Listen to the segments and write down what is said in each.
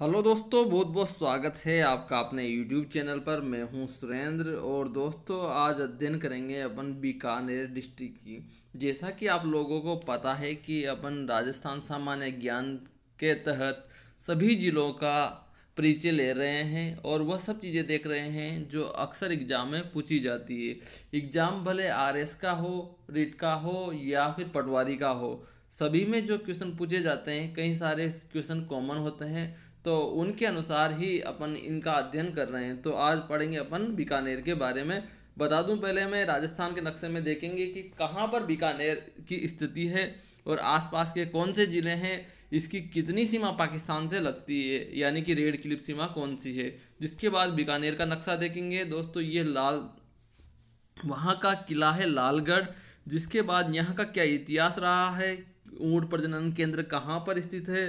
hello दोस्तों बहुत बहुत स्वागत है आपका अपने यूट्यूब चैनल पर मैं हूं सुरेंद्र और दोस्तों आज अध्ययन करेंगे अपन बीकानेर डिस्ट्रिक्ट की जैसा कि आप लोगों को पता है कि अपन राजस्थान सामान्य ज्ञान के तहत सभी ज़िलों का परिचय ले रहे हैं और वह सब चीज़ें देख रहे हैं जो अक्सर एग्ज़ाम में पूछी जाती है एग्ज़ाम भले आर का हो रिट का हो या फिर पटवारी का हो सभी में जो क्वेश्चन पूछे जाते हैं कई सारे क्वेश्चन कॉमन होते हैं तो उनके अनुसार ही अपन इनका अध्ययन कर रहे हैं तो आज पढ़ेंगे अपन बीकानेर के बारे में बता दूं पहले मैं राजस्थान के नक्शे में देखेंगे कि कहाँ पर बीकानेर की स्थिति है और आसपास के कौन से ज़िले हैं इसकी कितनी सीमा पाकिस्तान से लगती है यानी कि रेड क्लिप सीमा कौन सी है जिसके बाद बीकानेर का नक्शा देखेंगे दोस्तों ये लाल वहाँ का किला है लालगढ़ जिसके बाद यहाँ का क्या इतिहास रहा है ऊँट प्रजनन केंद्र कहाँ पर स्थित है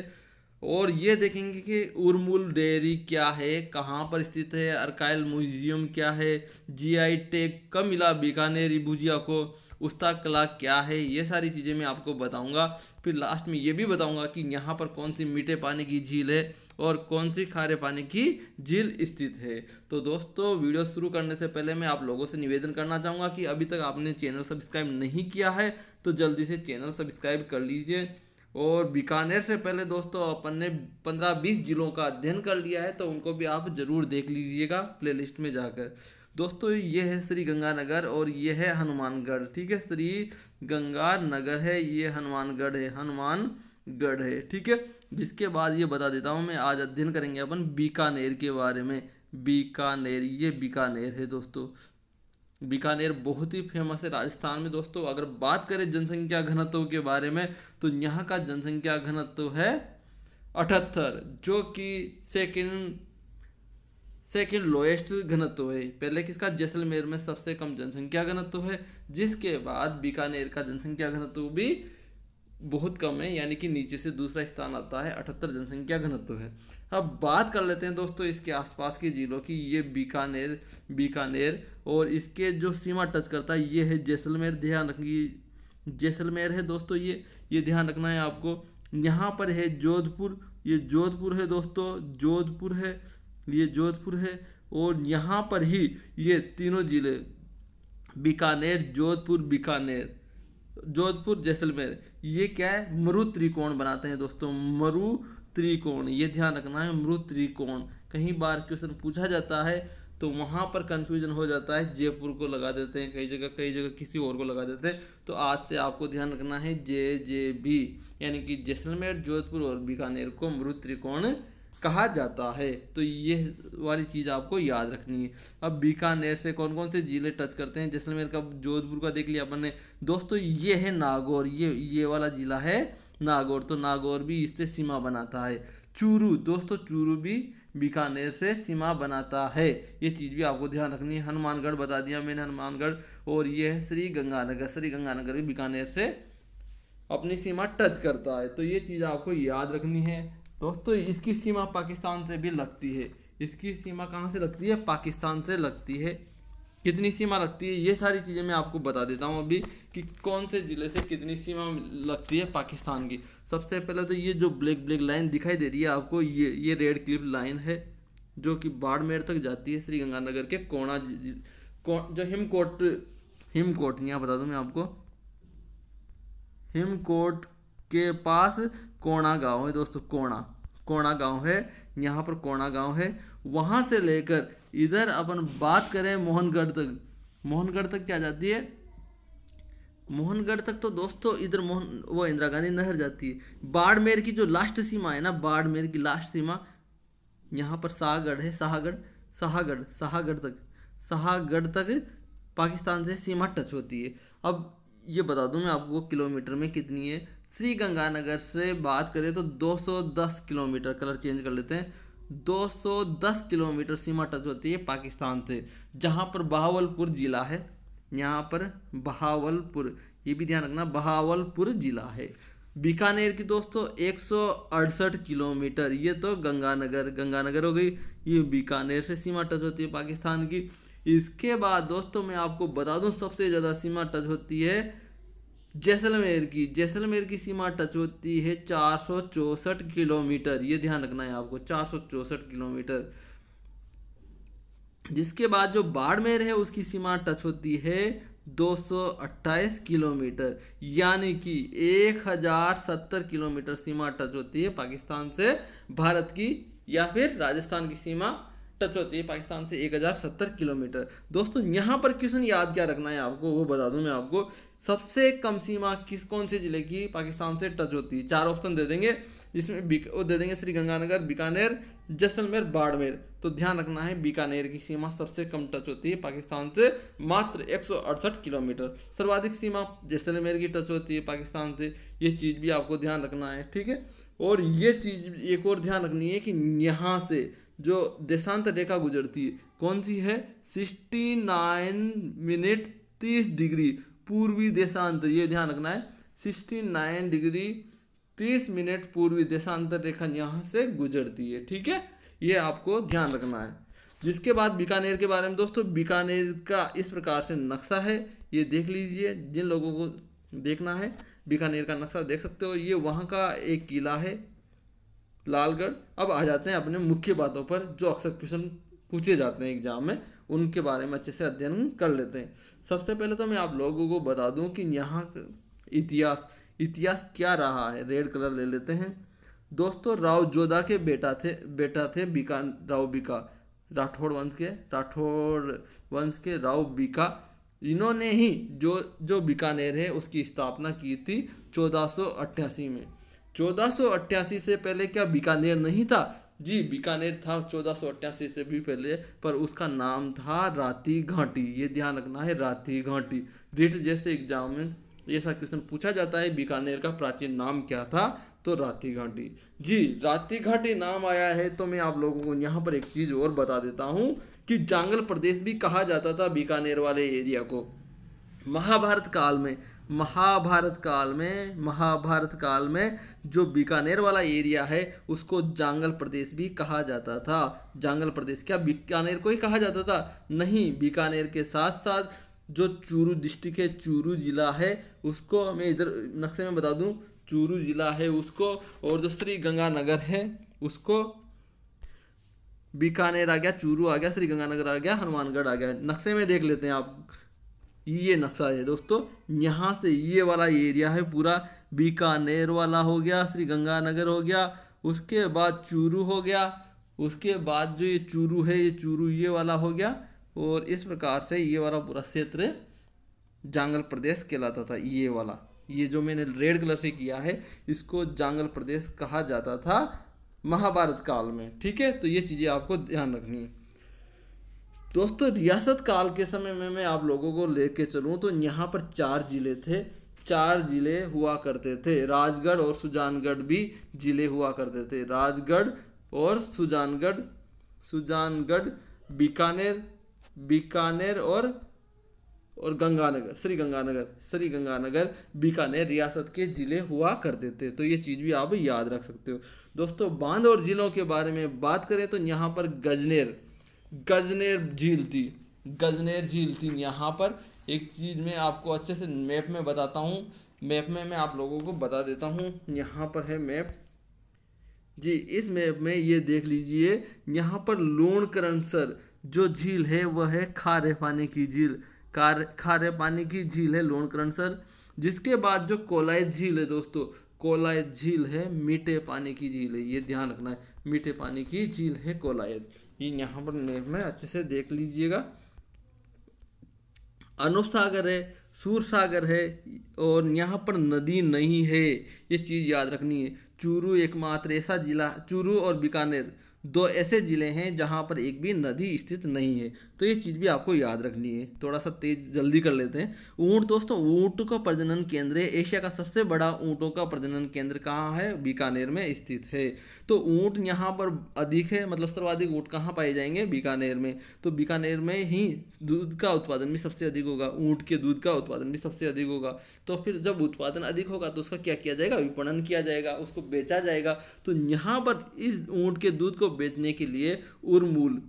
और ये देखेंगे कि उर्मुल डेयरी क्या है कहाँ पर स्थित है अर्काइल म्यूजियम क्या है जीआई टेक कब मिला बीकानेरी भुजिया को उस्ता कला क्या है ये सारी चीज़ें मैं आपको बताऊंगा फिर लास्ट में ये भी बताऊंगा कि यहाँ पर कौन सी मीठे पानी की झील है और कौन सी खारे पानी की झील स्थित है तो दोस्तों वीडियो शुरू करने से पहले मैं आप लोगों से निवेदन करना चाहूँगा कि अभी तक आपने चैनल सब्सक्राइब नहीं किया है तो जल्दी से चैनल सब्सक्राइब कर लीजिए और बीकानेर से पहले दोस्तों अपन ने पंद्रह बीस जिलों का अध्ययन कर लिया है तो उनको भी आप ज़रूर देख लीजिएगा प्लेलिस्ट में जाकर दोस्तों ये है श्री गंगानगर और ये है हनुमानगढ़ ठीक है श्री गंगानगर है ये हनुमानगढ़ है हनुमानगढ़ है ठीक है जिसके बाद ये बता देता हूँ मैं आज अध्ययन करेंगे अपन बीकानेर के बारे में बीकानेर ये बीकानेर है दोस्तों बीकानेर बहुत ही फेमस है राजस्थान में दोस्तों अगर बात करें जनसंख्या घनत्व के बारे में तो यहाँ का जनसंख्या घनत्व है अठहत्तर जो कि सेकंड सेकंड लोएस्ट घनत्व है पहले किसका जैसलमेर में सबसे कम जनसंख्या घनत्व है जिसके बाद बीकानेर का जनसंख्या घनत्व भी बहुत कम है यानी कि नीचे से दूसरा स्थान आता है अठहत्तर जनसंख्या घनत्व है अब बात कर लेते हैं दोस्तों इसके आसपास के ज़िलों की ये बीकानेर बीकानेर और इसके जो सीमा टच करता है ये है जैसलमेर ध्यान रखिए जैसलमेर है दोस्तों ये ये ध्यान रखना है आपको यहाँ पर है जोधपुर ये जोधपुर है दोस्तों जोधपुर है ये जोधपुर है और यहाँ पर ही ये तीनों ज़िले बीकानेर जोधपुर बीकानेर जोधपुर जैसलमेर ये क्या है मरु त्रिकोण बनाते हैं दोस्तों मरु त्रिकोण ये ध्यान रखना है मरु त्रिकोण कहीं बार क्वेश्चन पूछा जाता है तो वहाँ पर कंफ्यूजन हो जाता है जयपुर को लगा देते हैं कई जगह कई जगह किसी और को लगा देते हैं तो आज से आपको ध्यान रखना है जे जे बी यानी कि जैसलमेर जोधपुर और बीकानेर को मृत त्रिकोण कहा जाता है तो ये वाली चीज़ आपको याद रखनी है अब बीकानेर से कौन कौन से ज़िले टच करते हैं जैसलमेर का जोधपुर का देख लिया अपन ने दोस्तों ये है नागौर ये ये वाला ज़िला है नागौर तो नागौर भी इससे सीमा बनाता है चूरू दोस्तों चूरू भी बीकानेर से सीमा बनाता है ये चीज़ भी आपको ध्यान रखनी है हनुमानगढ़ बता दिया मैंने हनुमानगढ़ और ये है श्री गंगानगर श्री गंगानगर भी बीकानेर से अपनी सीमा टच करता है तो ये चीज़ आपको याद रखनी है दोस्तों इसकी सीमा पाकिस्तान से भी लगती है इसकी सीमा कहाँ से लगती है पाकिस्तान से लगती है कितनी सीमा लगती है ये सारी चीज़ें मैं आपको बता देता हूँ अभी कि कौन से ज़िले से कितनी सीमा लगती है पाकिस्तान की सबसे पहले तो ये जो ब्लैक ब्लैक लाइन दिखाई दे रही है आपको ये ये रेड क्लिप लाइन है जो कि बाड़मेर तक जाती है श्रीगंगानगर के कोणा जो हिमकोट हिमकोट यहाँ बता दूँ मैं आपको हिमकोट के पास कोणा गांव है दोस्तों कोणा कोणा गांव है यहाँ पर कोणा गांव है वहाँ से लेकर इधर अपन बात करें मोहनगढ़ तक मोहनगढ़ तक क्या जाती है मोहनगढ़ तक तो दोस्तों इधर मोहन वो इंदिरा गांधी नहर जाती है बाड़मेर की जो लास्ट सीमा है ना बाड़मेर की लास्ट सीमा यहाँ पर शाहगढ़ है शाहगढ़ शाहगढ़ शाहगढ़ तक शाहगढ़ तक पाकिस्तान से सीमा टच होती है अब ये बता दूँ मैं आपको किलोमीटर में कितनी है श्रीगंगानगर से बात करें तो 210 किलोमीटर कलर चेंज कर लेते हैं 210 किलोमीटर सीमा टच होती है पाकिस्तान से जहाँ पर बहावलपुर ज़िला है यहाँ पर बहावलपुर ये भी ध्यान रखना बहावलपुर ज़िला है बीकानेर की दोस्तों एक किलोमीटर ये तो गंगानगर गंगानगर हो गई ये बीकानेर से सीमा टच होती है पाकिस्तान की इसके बाद दोस्तों मैं आपको बता दूं सबसे ज़्यादा सीमा टच होती है जैसलमेर की जैसलमेर की सीमा टच होती है चार किलोमीटर ये ध्यान रखना है आपको चार किलोमीटर जिसके बाद जो बाड़मेर है उसकी सीमा टच होती है 228 किलोमीटर यानी कि 1070 किलोमीटर सीमा टच होती है पाकिस्तान से भारत की या फिर राजस्थान की सीमा टच होती है पाकिस्तान से एक हज़ार सत्तर किलोमीटर दोस्तों यहाँ पर क्वेश्चन याद क्या रखना है आपको वो बता दूँ मैं आपको सबसे कम सीमा किस कौन से ज़िले की पाकिस्तान से टच होती है चार ऑप्शन दे देंगे जिसमें वो दे देंगे श्री गंगानगर बीकानेर जैसलमेर बाड़मेर तो ध्यान रखना है बीकानेर की सीमा सबसे कम टच होती है पाकिस्तान से मात्र एक किलोमीटर सर्वाधिक सीमा जैसलमेर की टच होती है पाकिस्तान से ये चीज़ भी आपको ध्यान रखना है ठीक है और ये चीज़ एक और ध्यान रखनी है कि यहाँ से जो देशांत रेखा गुजरती है कौन सी है सिक्सटी नाइन मिनट तीस डिग्री पूर्वी देशांतर ये ध्यान रखना है सिक्सटी नाइन डिग्री तीस मिनट पूर्वी देशांतर रेखा यहाँ से गुजरती है ठीक है ये आपको ध्यान रखना है जिसके बाद बीकानेर के बारे में दोस्तों बीकानेर का इस प्रकार से नक्शा है ये देख लीजिए जिन लोगों को देखना है बीकानेर का नक्शा देख सकते हो ये वहाँ का एक किला है लालगढ़ अब आ जाते हैं अपने मुख्य बातों पर जो अक्सर क्वेश्चन पूछे जाते हैं एग्जाम में उनके बारे में अच्छे से अध्ययन कर लेते हैं सबसे पहले तो मैं आप लोगों को बता दूं कि यहाँ इतिहास इतिहास क्या रहा है रेड कलर ले लेते हैं दोस्तों राव जोधा के बेटा थे बेटा थे बीका राव बीका राठौड़ वंश के राठौड़ वंश के राव बीका इन्होंने ही जो जो बीकानेर है उसकी स्थापना की थी चौदह में चौदह से पहले क्या बीकानेर नहीं था जी बीकानेर था चौदह से भी पहले पर उसका नाम था राती घाटी ये ध्यान रखना है राती घाटी रिट जैसे एग्जाम में ऐसा क्वेश्चन पूछा जाता है बीकानेर का प्राचीन नाम क्या था तो राती घाटी जी राती घाटी नाम आया है तो मैं आप लोगों को यहाँ पर एक चीज़ और बता देता हूँ कि जांगल प्रदेश भी कहा जाता था बीकानेर वाले एरिया को महाभारत काल में महाभारत काल में महाभारत काल में जो बीकानेर वाला एरिया है उसको जांगल प्रदेश भी कहा जाता था जांगल प्रदेश क्या बीकानेर को ही कहा जाता था नहीं बीकानेर के साथ साथ जो चूरू डिस्ट्रिक्ट है चूरू जिला है उसको मैं इधर नक्शे में बता दूं चूरू जिला है उसको और जो श्री गंगानगर है उसको बीकानेर आ गया चूरू आ गया श्री गंगानगर आ गया हनुमानगढ़ आ गया नक्शे में देख लेते हैं आप ये नक्शा है दोस्तों यहाँ से ये वाला एरिया है पूरा बीकानेर वाला हो गया श्री गंगानगर हो गया उसके बाद चूरू हो गया उसके बाद जो ये चूरू है ये चूरू ये वाला हो गया और इस प्रकार से ये वाला पूरा क्षेत्र जांगल प्रदेश कहलाता था ये वाला ये जो मैंने रेड कलर से किया है इसको जांगल प्रदेश कहा जाता था महाभारत काल में ठीक है तो ये चीज़ें आपको ध्यान रखनी है दोस्तों रियासत काल के समय में मैं आप लोगों को लेके चलूँ तो यहाँ पर चार ज़िले थे चार ज़िले हुआ करते थे राजगढ़ और सुजानगढ़ भी ज़िले हुआ करते थे राजगढ़ और सुजानगढ़ सुजानगढ़ बीकानेर बीकानेर और और गंगानगर श्री गंगानगर श्री गंगानगर बीकानेर रियासत के ज़िले हुआ करते थे तो ये चीज़ भी आप याद रख सकते हो दोस्तों बांध और ज़िलों के बारे में बात करें तो यहाँ पर गजनेर गजनेर झील थी गजनेर झील थी यहाँ पर एक चीज़ मैं आपको अच्छे से मैप में बताता हूँ मैप में मैं आप लोगों को बता देता हूँ यहाँ पर है मैप जी इस मैप में ये देख लीजिए यहाँ पर लोन करंसर जो झील है वह है खारे पानी की झील कार खारे पानी की झील है लोन करंसर जिसके बाद जो कोलाय झील है दोस्तों कोलायत झील है मीठे पानी की झील है ये ध्यान रखना है मीठे पानी की झील है कोलायत ये यहाँ पर मैप में अच्छे से देख लीजिएगा अनुप सागर है सूर सागर है और यहाँ पर नदी नहीं है ये चीज़ याद रखनी है चूरू एकमात्र ऐसा जिला चूरू और बीकानेर दो ऐसे ज़िले हैं जहाँ पर एक भी नदी स्थित नहीं है तो ये चीज़ भी आपको याद रखनी है थोड़ा सा तेज जल्दी कर लेते हैं ऊँट दोस्तों ऊँट का प्रजनन केंद्र है एशिया का सबसे बड़ा ऊँटों का प्रजनन केंद्र कहाँ है बीकानेर में स्थित है तो ऊँट यहाँ पर अधिक है मतलब सर्वाधिक ऊँट कहाँ पाए जाएंगे बीकानेर में तो बीकानेर में ही दूध का उत्पादन भी सबसे अधिक होगा ऊँट के दूध का उत्पादन भी सबसे अधिक होगा तो फिर जब उत्पादन अधिक होगा तो उसका क्या किया जाएगा विपणन किया जाएगा उसको बेचा जाएगा तो यहाँ पर इस ऊँट के दूध को बेचने के लिए उर्मूल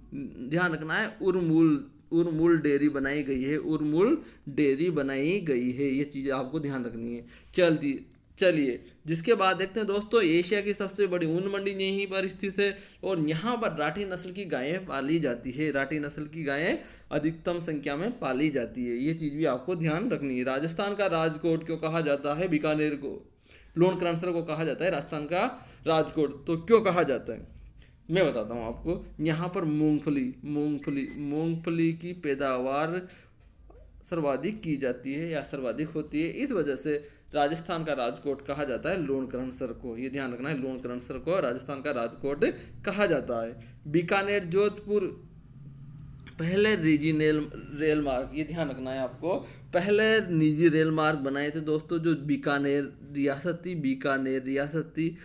ध्यान रखना है उर्मूल उर्मूल डेयरी बनाई गई है उर्मूल डेयरी बनाई गई है ये चीज़ आपको ध्यान रखनी है चलती चलिए जिसके बाद देखते हैं दोस्तों एशिया की सबसे बड़ी ऊन मंडी यहीं पर स्थित है और यहाँ पर राठी नस्ल की गायें पाली जाती है राठी नस्ल की गायें अधिकतम संख्या में पाली जाती है ये चीज़ भी आपको ध्यान रखनी है राजस्थान का राजकोट क्यों कहा जाता है बीकानेर को लोन क्रांसर को कहा जाता है राजस्थान का राजकोट तो क्यों कहा जाता है मैं बताता हूँ आपको यहाँ पर मूंगफली मूँगफली मूंगफली की पैदावार सर्वाधिक की जाती है या सर्वाधिक होती है इस वजह से राजस्थान का राजकोट कहा जाता है लोन सर को ये ध्यान रखना है लोन सर को राजस्थान का राजकोट कहा जाता है बीकानेर जोधपुर पहले निजी रेल रेल मार्ग ये ध्यान रखना है आपको पहले निजी रेल मार्ग बनाए थे दोस्तों जो बीकानेर रियासती बीकानेर रियासती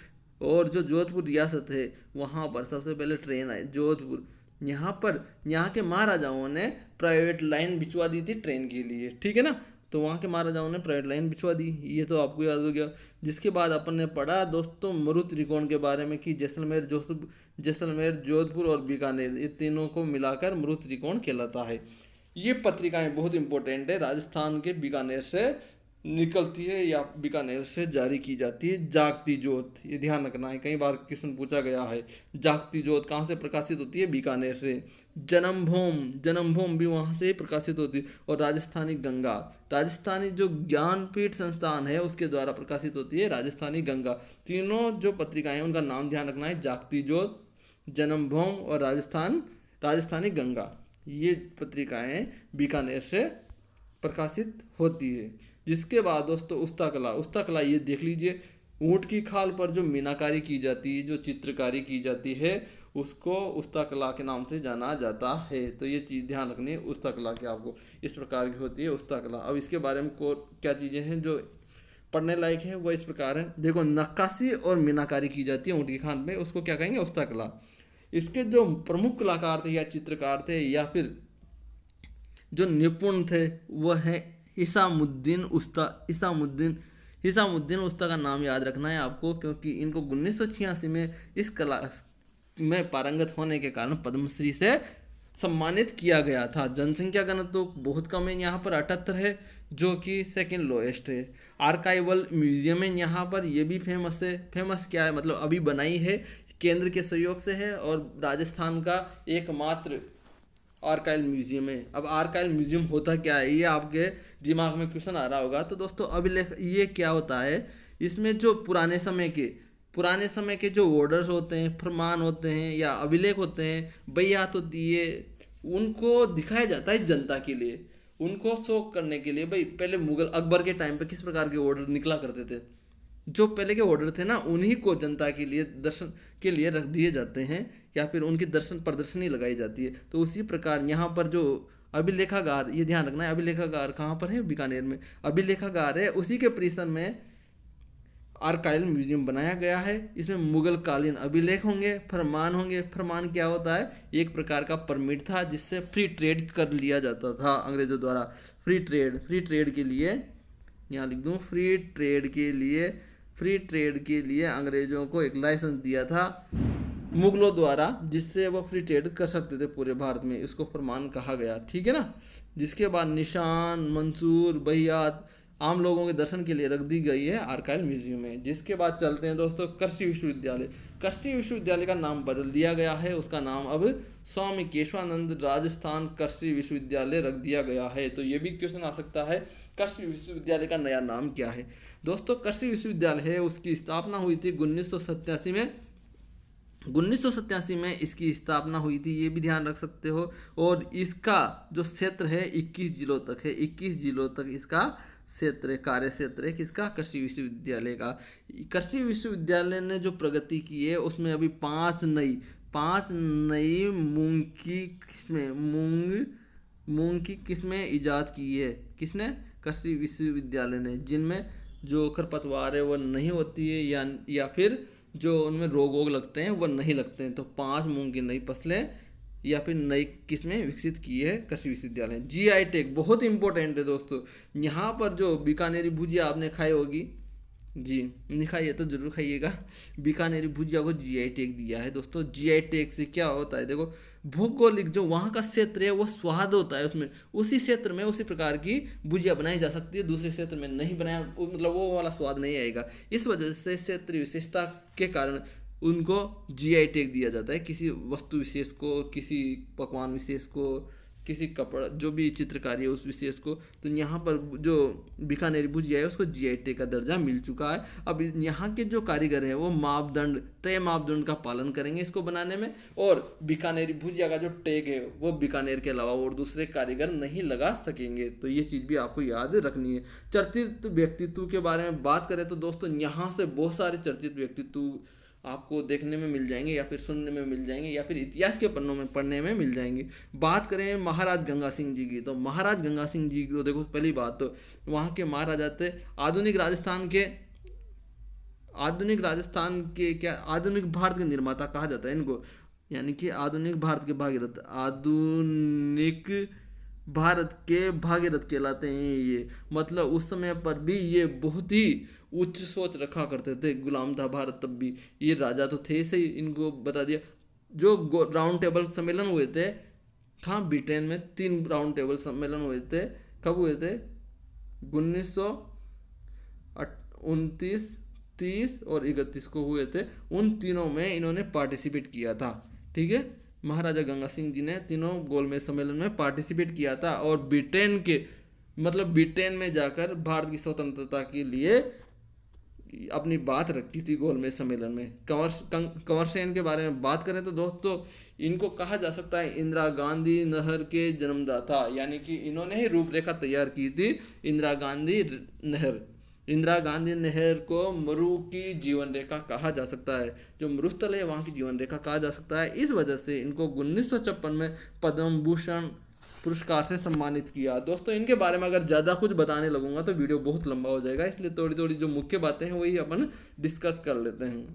और जो जोधपुर रियासत है वहाँ पर सबसे पहले ट्रेन आई जोधपुर यहाँ पर यहाँ के महाराजाओं ने प्राइवेट लाइन बिछवा दी थी ट्रेन के लिए ठीक है ना तो वहाँ के महाराजाओं ने प्राइवेट लाइन बिछवा दी ये तो आपको याद हो गया जिसके बाद अपन ने पढ़ा दोस्तों मरुत त्रिकोण के बारे में कि जैसलमेर जोधपुर जैसलमेर जोधपुर और बीकानेर ये तीनों को मिलाकर मरुत त्रिकोण कहलाता है ये पत्रिकाएं बहुत इंपॉर्टेंट है राजस्थान के बीकानेर से निकलती है या बीकानेर से जारी की जाती है जागती जोत ये ध्यान रखना है कई बार क्वेश्चन पूछा गया है जागती जोत कहाँ से प्रकाशित होती है बीकानेर से जन्मभूम जन्मभूम भी वहाँ से ही प्रकाशित होती है और राजस्थानी गंगा राजस्थानी जो ज्ञानपीठ संस्थान है उसके द्वारा प्रकाशित होती है राजस्थानी गंगा तीनों जो पत्रिकाएं उनका नाम ध्यान रखना है जागती जोत जन्मभूम और राजस्थान राजस्थानी गंगा ये पत्रिकाएं बीकानेर से प्रकाशित होती है जिसके बाद दोस्तों उस्ता कला उस्ता कला ये देख लीजिए ऊँट की खाल पर जो मीनाकारी की जाती है जो चित्रकारी की जाती है उसको उस्ता कला के नाम से जाना जाता है तो ये चीज़ ध्यान रखनी है उस्ता कला की आपको इस प्रकार की होती है कला अब इसके बारे में को क्या चीज़ें हैं जो पढ़ने लायक है वो इस प्रकार है देखो नक्काशी और मीनाकारी की जाती है ऊँट की खान में उसको क्या कहेंगे कला इसके जो प्रमुख कलाकार थे या चित्रकार थे या फिर जो निपुण थे वह हैं इसामुद्दीन उस्ता इसामुद्दीन हिसामुद्दीन उस्ता का नाम याद रखना है आपको क्योंकि इनको उन्नीस में इस कला में पारंगत होने के कारण पद्मश्री से सम्मानित किया गया था जनसंख्या गणत तो बहुत कम है यहाँ पर अठहत्तर है जो कि सेकंड लोएस्ट है आर्काइवल म्यूजियम है यहाँ पर ये भी फेमस है फेमस क्या है मतलब अभी बनाई है केंद्र के सहयोग से है और राजस्थान का एकमात्र आर्काइल म्यूजियम है अब आर्काइल म्यूजियम होता क्या है ये आपके दिमाग में क्वेश्चन आ रहा होगा तो दोस्तों अभिलेख ये क्या होता है इसमें जो पुराने समय के पुराने समय के जो ऑर्डर्स होते हैं फरमान होते हैं या अभिलेख होते हैं बैयात तो होती दिए उनको दिखाया जाता है जनता के लिए उनको शोक करने के लिए भाई पहले मुगल अकबर के टाइम पे किस प्रकार के ऑर्डर निकला करते थे जो पहले के ऑर्डर थे ना उन्हीं को जनता के लिए दर्शन के लिए रख दिए जाते हैं या फिर उनकी दर्शन प्रदर्शनी लगाई जाती है तो उसी प्रकार यहाँ पर जो अभिलेखागार ये ध्यान रखना है अभिलेखागार कहाँ पर है बीकानेर में अभिलेखागार है उसी के परिसर में आर्काइल म्यूजियम बनाया गया है इसमें मुगल कालीन अभिलेख होंगे फरमान होंगे फरमान क्या होता है एक प्रकार का परमिट था जिससे फ्री ट्रेड कर लिया जाता था अंग्रेजों द्वारा फ्री ट्रेड फ्री ट्रेड के लिए यहाँ लिख दूँ फ्री ट्रेड के लिए फ्री ट्रेड के लिए अंग्रेज़ों को एक लाइसेंस दिया था मुगलों द्वारा जिससे वो फ्री ट्रेड कर सकते थे पूरे भारत में इसको फरमान कहा गया ठीक है ना जिसके बाद निशान मंसूर बहियात आम लोगों के दर्शन के लिए रख दी गई है आर्काइल म्यूजियम में जिसके बाद चलते हैं दोस्तों कृषि विश्वविद्यालय कृषि विश्वविद्यालय का नाम बदल दिया गया है उसका नाम अब स्वामी केशवानंद राजस्थान कृषि विश्वविद्यालय रख दिया गया है तो ये भी क्वेश्चन आ सकता है कृषि विश्वविद्यालय का नया नाम क्या है दोस्तों कृषि विश्वविद्यालय है उसकी स्थापना हुई थी उन्नीस में उन्नीस में इसकी स्थापना हुई थी ये भी ध्यान रख सकते हो और इसका जो क्षेत्र है 21 जिलों तक है 21 जिलों तक इसका क्षेत्र कार्य क्षेत्र है किसका कृषि विश्वविद्यालय का कृषि विश्वविद्यालय ने जो प्रगति की है उसमें अभी पांच नई पांच नई मूंग की किस्में मूंग मूंग की किस्में ईजाद की है किसने कृषि विश्वविद्यालय ने जिनमें जो खरपतवार है वह नहीं होती है या या फिर जो उनमें रोग वोग लगते हैं वह नहीं लगते हैं तो पांच मूंग की नई फसलें या फिर नई किस्में विकसित की है कृषि विश्वविद्यालय जी आई टेक बहुत इंपॉर्टेंट है दोस्तों यहाँ पर जो बीकानेरी भुजिया आपने खाई होगी जी नहीं खाइए तो ज़रूर खाइएगा बीकानेरी भुजिया को जीआई टैग दिया है दोस्तों जीआई टैग से क्या होता है देखो भूगोलिक जो वहाँ का क्षेत्र है वो स्वाद होता है उसमें उसी क्षेत्र में उसी प्रकार की भुजिया बनाई जा सकती है दूसरे क्षेत्र में नहीं बनाया मतलब वो वाला स्वाद नहीं आएगा इस वजह से क्षेत्रीय विशेषता के कारण उनको आई टैग दिया जाता है किसी वस्तु विशेष को किसी पकवान विशेष को किसी कपड़ा जो भी चित्रकारी है उस विशेष को तो यहाँ पर जो बीकानेरी भुजिया है उसको जी का दर्जा मिल चुका है अब यहाँ के जो कारीगर हैं वो मापदंड तय मापदंड का पालन करेंगे इसको बनाने में और बीकानेरी भुजिया का जो टैग है वो बीकानेर के अलावा और दूसरे कारीगर नहीं लगा सकेंगे तो ये चीज़ भी आपको याद रखनी है चर्चित व्यक्तित्व के बारे में बात करें तो दोस्तों यहाँ से बहुत सारे चर्चित व्यक्तित्व आपको देखने में मिल जाएंगे या फिर सुनने में मिल जाएंगे या फिर इतिहास के पन्नों में पढ़ने में मिल जाएंगे बात करें महाराज गंगा सिंह जी की तो महाराज गंगा सिंह जी की तो देखो पहली बात तो वहाँ के महाराजा थे आधुनिक राजस्थान के आधुनिक राजस्थान के क्या आधुनिक भारत के निर्माता कहा जाता है इनको यानी कि आधुनिक भारत के भागीरथ आधुनिक भारत के भागीरथ कहलाते हैं ये मतलब उस समय पर भी ये बहुत ही उच्च सोच रखा करते थे गुलाम था भारत तब भी ये राजा तो थे ही इनको बता दिया जो राउंड टेबल सम्मेलन हुए थे हाँ ब्रिटेन में तीन राउंड टेबल सम्मेलन हुए थे कब हुए थे उन्नीस सौ उनतीस तीस और इकतीस को हुए थे उन तीनों में इन्होंने पार्टिसिपेट किया था ठीक है महाराजा गंगा सिंह जी ने तीनों गोलमेज सम्मेलन में पार्टिसिपेट किया था और ब्रिटेन के मतलब ब्रिटेन में जाकर भारत की स्वतंत्रता के लिए अपनी बात रखी थी गोलमेज सम्मेलन में कंवर कंवर सेन के बारे में बात करें तो दोस्तों इनको कहा जा सकता है इंदिरा गांधी नहर के जन्मदाता यानी कि इन्होंने ही रूपरेखा तैयार की थी इंदिरा गांधी नहर इंदिरा गांधी नहर को मरु की जीवन रेखा कहा जा सकता है जो मरुस्थल है वहाँ की जीवन रेखा कहा जा सकता है इस वजह से इनको उन्नीस में पद्म भूषण पुरस्कार से सम्मानित किया दोस्तों इनके बारे में अगर ज़्यादा कुछ बताने लगूंगा तो वीडियो बहुत लंबा हो जाएगा इसलिए थोड़ी थोड़ी जो मुख्य बातें हैं वही अपन डिस्कस कर लेते हैं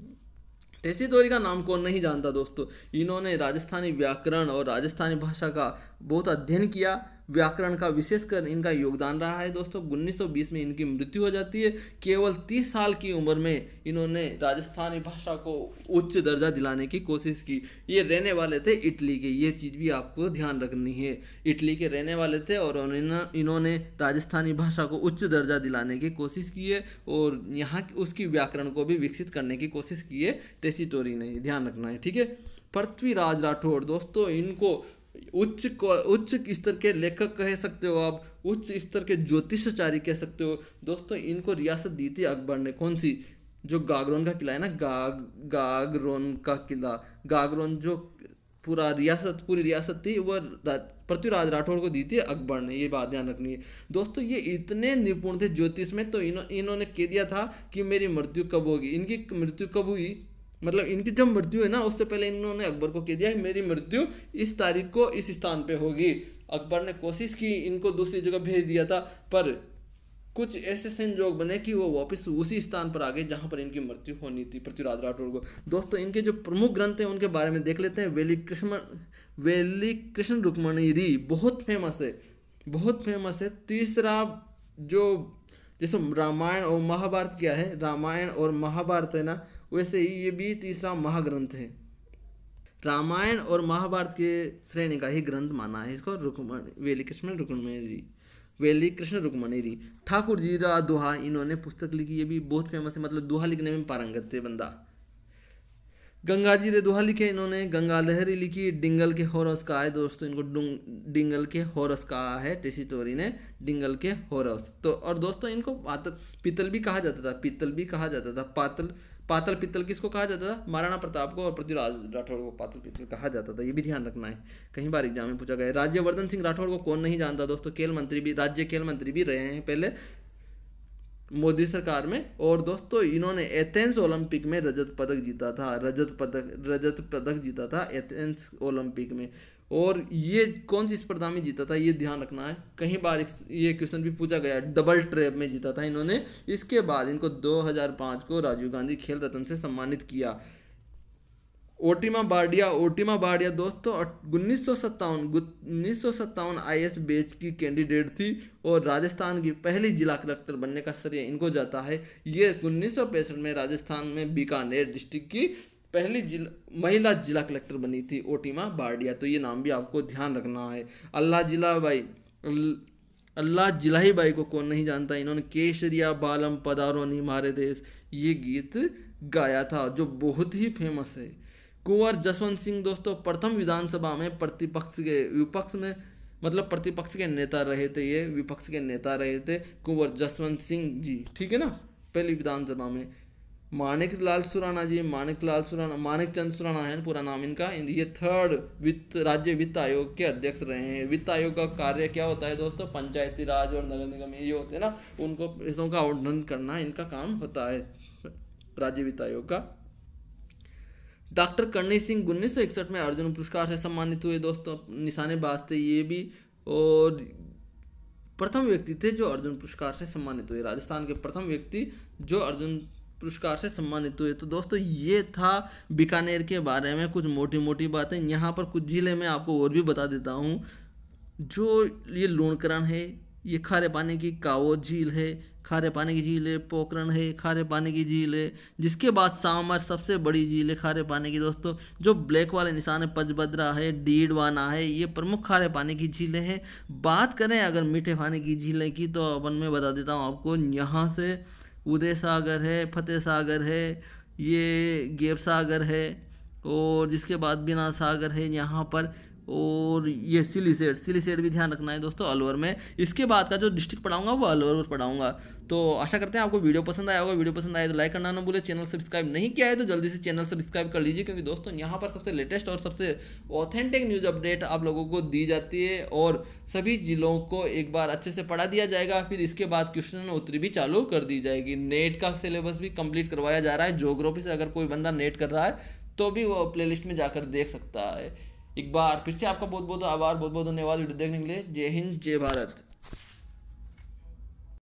टेसी दोरी का नाम कौन नहीं जानता दोस्तों इन्होंने राजस्थानी व्याकरण और राजस्थानी भाषा का बहुत अध्ययन किया व्याकरण का विशेषकर इनका योगदान रहा है दोस्तों उन्नीस में इनकी मृत्यु हो जाती है केवल 30 साल की उम्र में इन्होंने राजस्थानी भाषा को उच्च दर्जा दिलाने की कोशिश की ये रहने वाले थे इटली के ये चीज़ भी आपको ध्यान रखनी है इटली के रहने वाले थे और इन्होंने राजस्थानी भाषा को उच्च दर्जा दिलाने की कोशिश की है और यहाँ उसकी व्याकरण को भी विकसित करने की कोशिश की है टेसिटोरी ने ध्यान रखना है ठीक है पृथ्वीराज राठौड़ दोस्तों इनको उच्च उच्च स्तर के लेखक कह सकते हो आप उच्च स्तर के ज्योतिषाचारी कह सकते हो दोस्तों इनको रियासत दी थी अकबर ने कौन सी जो गागरोन का किला है ना गाग गागरोन का किला गागरोन जो पूरा रियासत पूरी रियासत थी वह पृथ्वीराज राठौड़ को दी थी अकबर ने ये बात ध्यान रखनी है दोस्तों ये इतने निपुण थे ज्योतिष में तो इन्हों इन्होंने कह दिया था कि मेरी मृत्यु कब होगी इनकी मृत्यु कब हुई मतलब इनकी जब मृत्यु है ना उससे पहले इन्होंने अकबर को कह दिया है मेरी मृत्यु इस तारीख को इस स्थान पे होगी अकबर ने कोशिश की इनको दूसरी जगह भेज दिया था पर कुछ ऐसे संयोग बने कि वो वापस उसी स्थान पर आ गए जहाँ पर इनकी मृत्यु होनी थी पृथ्वीराज राठौर को दोस्तों इनके जो प्रमुख ग्रंथ हैं उनके बारे में देख लेते हैं वेली कृष्ण वेली कृष्ण रुक्मणी री बहुत फेमस है बहुत फेमस है तीसरा जो जैसे रामायण और महाभारत क्या है रामायण और महाभारत है ना वैसे ही ये भी तीसरा महाग्रंथ है रामायण और महाभारत के श्रेणी का ही ग्रंथ माना है इसको रुक्मणी वेली कृष्ण रुक्मणी वेली कृष्ण रुक्मणी ठाकुर जी रा दोहा इन्होंने पुस्तक लिखी ये भी बहुत फेमस है मतलब दोहा लिखने में पारंगत थे बंदा गंगा जी ने दोहा लिखे इन्होंने गंगा लहरी लिखी डिंगल के होरस का है दोस्तों इनको डिंगल के होरस कहा है टेसी तोरी ने डिंगल के होरस तो और दोस्तों इनको पातल पीतल भी कहा जाता था पीतल भी कहा जाता था पातल पातल पित्तल किसको कहा जाता था महाराणा प्रताप को और पृथ्वीराज राठौड़ को पातल पित्तल कहा जाता था ये भी ध्यान रखना है कहीं बार एग्जाम में पूछा गया राज्यवर्धन सिंह राठौड़ को कौन नहीं जानता दोस्तों खेल मंत्री भी राज्य खेल मंत्री भी रहे हैं पहले मोदी सरकार में और दोस्तों इन्होंने एथेंस ओलंपिक में रजत पदक जीता था रजत पदक रजत पदक जीता था एथेंस ओलंपिक में और ये कौन सी स्पर्धा में जीता था ये ध्यान रखना है कहीं बार ये क्वेश्चन भी पूछा गया डबल ट्रैप में जीता था इन्होंने इसके बाद इनको 2005 को राजीव गांधी खेल रत्न से सम्मानित किया ओटिमा बार्डिया ओटिमा बार्डिया दोस्तों उन्नीस सौ सत्तावन उन्नीस सौ सत्तावन आई एस बैच की कैंडिडेट थी और राजस्थान की पहली जिला कलेक्टर बनने का श्रेय इनको जाता है ये उन्नीस सौ पैंसठ में राजस्थान में बीकानेर डिस्ट्रिक्ट की पहली जिल, महिला जिला कलेक्टर बनी थी ओटिमा बार्डिया तो ये नाम भी आपको ध्यान रखना है अल्लाह जिला भाई अल्लाह ही बाई को कौन नहीं जानता इन्होंने केशरिया बालम पदारो नी मारे देश ये गीत गाया था जो बहुत ही फेमस है कुंवर जसवंत सिंह दोस्तों प्रथम विधानसभा में प्रतिपक्ष के विपक्ष में मतलब प्रतिपक्ष के नेता रहे थे ये विपक्ष के नेता रहे थे कुंवर जसवंत सिंह जी ठीक है ना पहली विधानसभा में मानिक लाल सुराना जी मानिक लाल सुराना मानिक चंद सुराना है पूरा नाम इनका ये थर्ड वित्त राज्य वित्त आयोग के अध्यक्ष रहे हैं वित्त आयोग का कार्य क्या होता है दोस्तों पंचायती राज और नगर निगम ये होते हैं ना उनको पैसों का आवंटन करना इनका काम होता है राज्य वित्त आयोग का डॉक्टर करणी सिंह उन्नीस में अर्जुन पुरस्कार से सम्मानित हुए दोस्तों निशाने बाज थे ये भी और प्रथम व्यक्ति थे जो अर्जुन पुरस्कार से सम्मानित हुए राजस्थान के प्रथम व्यक्ति जो अर्जुन पुरस्कार से सम्मानित हुए तो दोस्तों ये था बीकानेर के बारे में कुछ मोटी मोटी बातें यहाँ पर कुछ ज़िले में आपको और भी बता देता हूँ जो ये लूणकरण है ये खारे पानी की कावो झील है खारे पानी की झील है पोकरण है खारे पानी की झील है जिसके बाद सामर सबसे बड़ी झील है खारे पानी की दोस्तों जो ब्लैक वाले निशान है पचभद्रा है डीडवाना है ये प्रमुख खारे पानी की झीलें हैं बात करें अगर मीठे पानी की झीलें की तो अपन मैं बता देता हूँ आपको यहाँ से उदय सागर है फतेह सागर है ये गेप सागर है और जिसके बाद बिना सागर है यहाँ पर और ये सिलीसेट सिलीसेट भी ध्यान रखना है दोस्तों अलवर में इसके बाद का जो डिस्ट्रिक्ट पढ़ाऊंगा वो अलवर में पढ़ाऊंगा तो आशा करते हैं आपको वीडियो पसंद आया होगा वीडियो पसंद आए तो लाइक करना ना भूले चैनल सब्सक्राइब नहीं किया है तो जल्दी से चैनल सब्सक्राइब कर लीजिए क्योंकि दोस्तों यहाँ पर सबसे लेटेस्ट और सबसे ऑथेंटिक न्यूज़ अपडेट आप लोगों को दी जाती है और सभी जिलों को एक बार अच्छे से पढ़ा दिया जाएगा फिर इसके बाद क्वेश्चन उत्तरी भी चालू कर दी जाएगी नेट का सिलेबस भी कंप्लीट करवाया जा रहा है जोग्राफी से अगर कोई बंदा नेट कर रहा है तो भी वो प्लेलिस्ट में जाकर देख सकता है एक बार फिर से आपका बहुत बहुत आभार बहुत बहुत धन्यवाद वीडियो देखने के लिए जय हिंद जय भारत